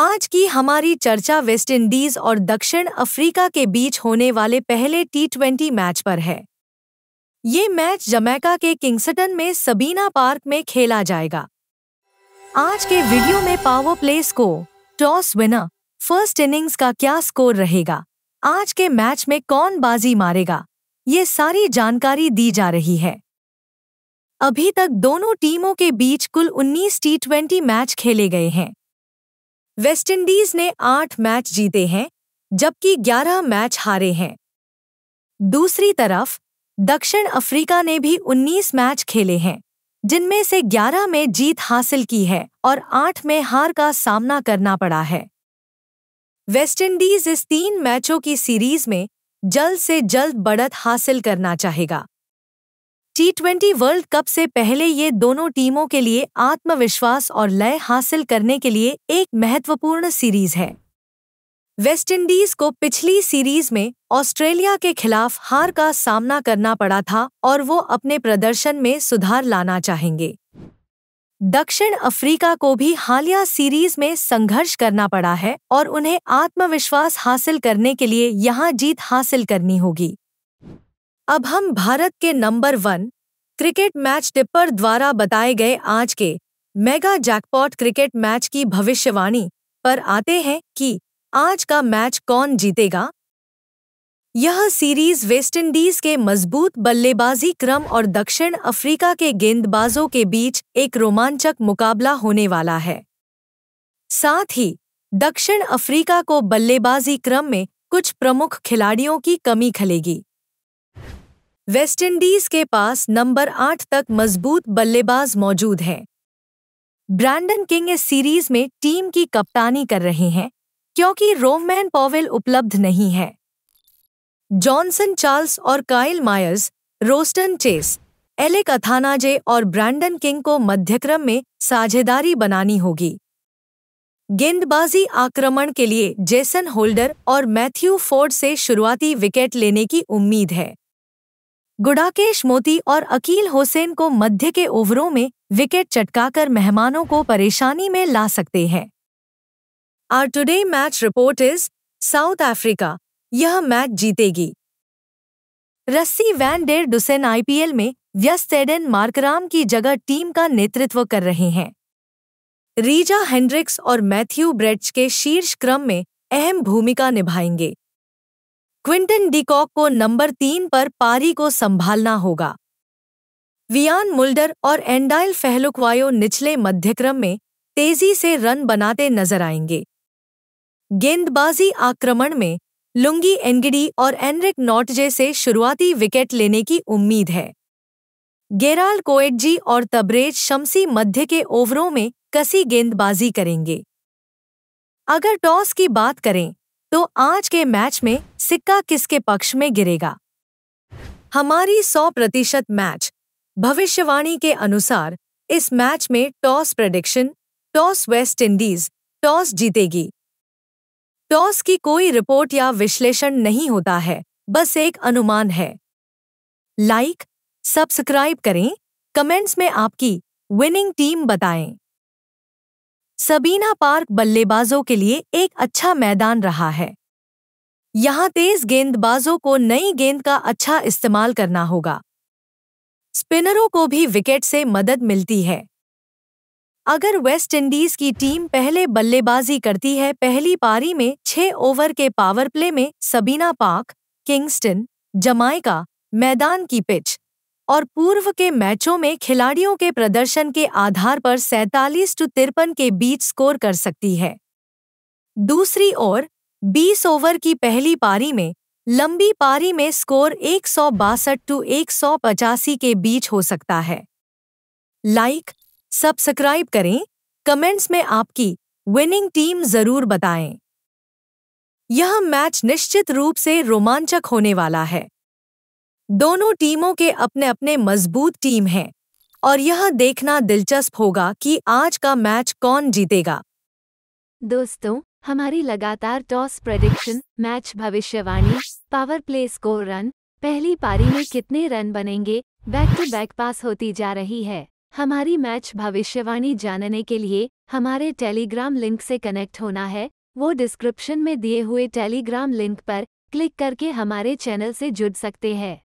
आज की हमारी चर्चा वेस्टइंडीज और दक्षिण अफ्रीका के बीच होने वाले पहले टी मैच पर है ये मैच जमैका के किंगस्टन में सबीना पार्क में खेला जाएगा आज के वीडियो में power play score toss winner first innings का क्या स्कोर रहेगा आज के मैच में कौन बाजी मारेगा ये सारी जानकारी दी जा रही है अभी तक दोनों टीमों के बीच कुल 19 टी मैच खेले गए हैं वेस्टइंडीज ने आठ मैच जीते हैं जबकि ग्यारह मैच हारे हैं दूसरी तरफ दक्षिण अफ्रीका ने भी उन्नीस मैच खेले हैं जिनमें से ग्यारह में जीत हासिल की है और आठ में हार का सामना करना पड़ा है वेस्टइंडीज इस तीन मैचों की सीरीज में जल्द से जल्द बढ़त हासिल करना चाहेगा टी ट्वेंटी वर्ल्ड कप से पहले ये दोनों टीमों के लिए आत्मविश्वास और लय हासिल करने के लिए एक महत्वपूर्ण सीरीज है वेस्टइंडीज को पिछली सीरीज में ऑस्ट्रेलिया के खिलाफ हार का सामना करना पड़ा था और वो अपने प्रदर्शन में सुधार लाना चाहेंगे दक्षिण अफ्रीका को भी हालिया सीरीज में संघर्ष करना पड़ा है और उन्हें आत्मविश्वास हासिल करने के लिए यहाँ जीत हासिल करनी होगी अब हम भारत के number one cricket match tipper द्वारा बताए गए आज के मेगा जैकपॉट क्रिकेट मैच की भविष्यवाणी पर आते हैं कि आज का मैच कौन जीतेगा यह सीरीज वेस्टइंडीज के मजबूत बल्लेबाजी क्रम और दक्षिण अफ्रीका के गेंदबाजों के बीच एक रोमांचक मुकाबला होने वाला है साथ ही दक्षिण अफ्रीका को बल्लेबाजी क्रम में कुछ प्रमुख खिलाड़ियों की कमी खलेगी वेस्टइंडीज के पास नंबर आठ तक मजबूत बल्लेबाज मौजूद हैं ब्रैंडन किंग इस सीरीज में टीम की कप्तानी कर रहे हैं क्योंकि रोमैन पॉवेल उपलब्ध नहीं है जॉनसन चार्ल्स और Kyle Mayers Roston Chase Alick Athanaze और ब्रैंडन किंग को मध्यक्रम में साझेदारी बनानी होगी गेंदबाजी आक्रमण के लिए जेसन होल्डर और मैथ्यू फोर्ड से शुरुआती विकेट लेने की उम्मीद है गुड़ाकेश मोती और अकील होसेन को मध्य के ओवरों में विकेट चटकाकर मेहमानों को परेशानी में ला सकते हैं our today match report is South Africa यह मैच जीतेगी Rassie van der Dussen IPL में व्यस्त एडन मार्कराम की जगह टीम का नेतृत्व कर रहे हैं रीजा हेंड्रिक्स और मैथ्यू ब्रेड्स के शीर्ष क्रम में अहम भूमिका निभाएंगे क्विंटन डिकॉक को नंबर तीन पर पारी को संभालना होगा वियान मुल्डर और एंडाइल फेहलुकवायो निचले मध्यक्रम में तेजी से रन बनाते नजर आएंगे गेंदबाजी आक्रमण में लुंगी एनगिडी और एनरिक नॉटजे से शुरुआती विकेट लेने की उम्मीद है गेराल कोएटजी और तबरेज शमसी मध्य के ओवरों में कसी गेंदबाजी करेंगे अगर टॉस की बात करें तो आज के मैच में सिक्का किसके पक्ष में गिरेगा हमारी 100 प्रतिशत मैच भविष्यवाणी के अनुसार इस मैच में toss prediction toss West Indies toss जीतेगी टॉस की कोई रिपोर्ट या विश्लेषण नहीं होता है बस एक अनुमान है लाइक सब्सक्राइब करें कमेंट्स में आपकी विनिंग टीम बताएं सबीना पार्क बल्लेबाजों के लिए एक अच्छा मैदान रहा है यहां तेज गेंदबाजों को नई गेंद का अच्छा इस्तेमाल करना होगा स्पिनरों को भी विकेट से मदद मिलती है अगर वेस्टइंडीज की टीम पहले बल्लेबाजी करती है पहली पारी में छह ओवर के पावर प्ले में सबीना पार्क किंगस्टन जमाइका मैदान की पिच और पूर्व के मैचों में खिलाड़ियों के प्रदर्शन के आधार पर सैतालीस टू तिरपन के बीच स्कोर कर सकती है दूसरी ओर 20 ओवर की पहली पारी में लंबी पारी में स्कोर एक सौ बासठ टू एक सौ पचासी के बीच हो सकता है लाइक सब्सक्राइब करें कमेंट्स में आपकी विनिंग टीम जरूर बताएं यह मैच निश्चित रूप से रोमांचक होने वाला है दोनों टीमों के अपने अपने मजबूत टीम हैं और यह देखना दिलचस्प होगा कि आज का मैच कौन जीतेगा दोस्तों हमारी लगातार टॉस प्रडिक्शन मैच भविष्यवाणी पावर प्ले स्कोर रन पहली पारी में कितने रन बनेंगे बैक टू बैक पास होती जा रही है हमारी मैच भविष्यवाणी जानने के लिए हमारे टेलीग्राम लिंक से कनेक्ट होना है वो डिस्क्रिप्शन में दिए हुए टेलीग्राम लिंक पर क्लिक करके हमारे चैनल से जुड़ सकते हैं